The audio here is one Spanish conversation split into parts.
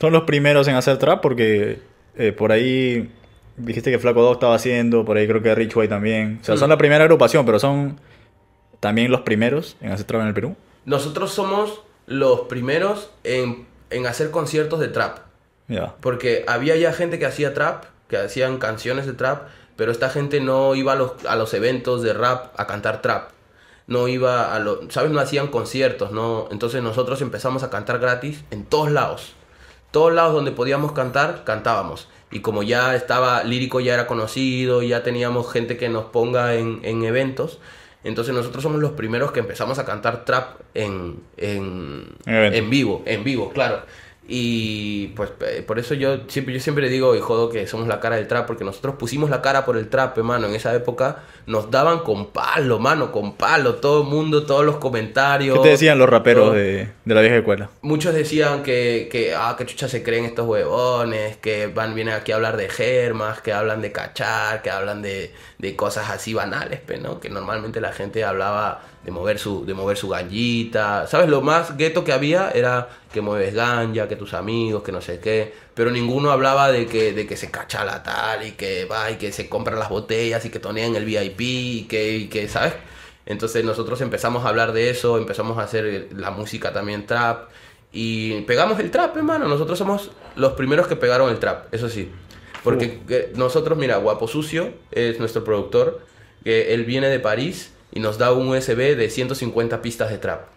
Son los primeros en hacer trap porque eh, por ahí dijiste que Flaco Dog estaba haciendo, por ahí creo que White también. O sea, mm. son la primera agrupación, pero son también los primeros en hacer trap en el Perú. Nosotros somos los primeros en, hacer conciertos de trap. Ya. Porque había ya gente que hacía trap, que hacían canciones de trap, pero esta gente no iba a los, a los eventos de rap a cantar trap. No iba a los, ¿sabes? No hacían conciertos, ¿no? Entonces nosotros empezamos a cantar gratis en todos lados todos lados donde podíamos cantar, cantábamos. Y como ya estaba lírico, ya era conocido, ya teníamos gente que nos ponga en, eventos. Entonces nosotros somos los primeros que empezamos a cantar trap en, en, en vivo, en vivo, claro. Y pues por eso yo siempre, yo siempre digo, y jodo, que somos la cara del trap, porque nosotros pusimos la cara por el trap, hermano. En esa época nos daban con palo, mano, con palo. Todo el mundo, todos los comentarios. ¿Qué te decían los raperos de, de, la vieja escuela? Muchos decían que, que, ah, que chucha se creen estos huevones, que van, vienen aquí a hablar de germas, que hablan de cachar, que hablan de, de cosas así banales, pero ¿no? Que normalmente la gente hablaba de mover su, de mover su gallita... ¿Sabes? Lo más gueto que había era que mueves ganja, que tus amigos, que no sé qué. Pero ninguno hablaba de que, de que se cachala tal y que va y que se compran las botellas y que tonean el VIP y que, y que, ¿sabes? Entonces nosotros empezamos a hablar de eso, empezamos a hacer la música también trap y pegamos el trap, hermano. Nosotros somos los primeros que pegaron el trap, eso sí. Porque nosotros, mira, Guapo Sucio es nuestro productor, que él viene de París y nos da un USB de 150 pistas de trap.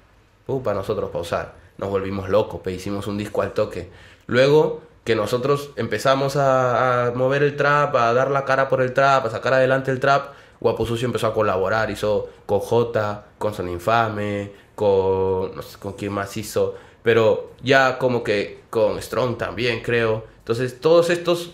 Uh, para nosotros pausar. Nos volvimos locos, pe, hicimos un disco al toque. Luego que nosotros empezamos a, mover el trap, a dar la cara por el trap, a sacar adelante el trap, Guapo Sucio empezó a colaborar, hizo con J, con Son Infame, con no sé con quién más hizo, pero ya como que con Strong también, creo. Entonces, todos estos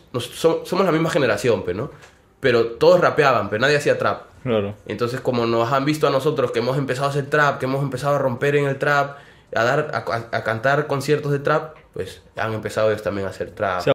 somos la misma generación, pero ¿no? Pero todos rapeaban, pero nadie hacía trap. Claro. Entonces, como nos han visto a nosotros que hemos empezado a hacer trap, que hemos empezado a romper en el trap, a dar a, cantar conciertos de trap, pues han empezado ellos también a hacer trap.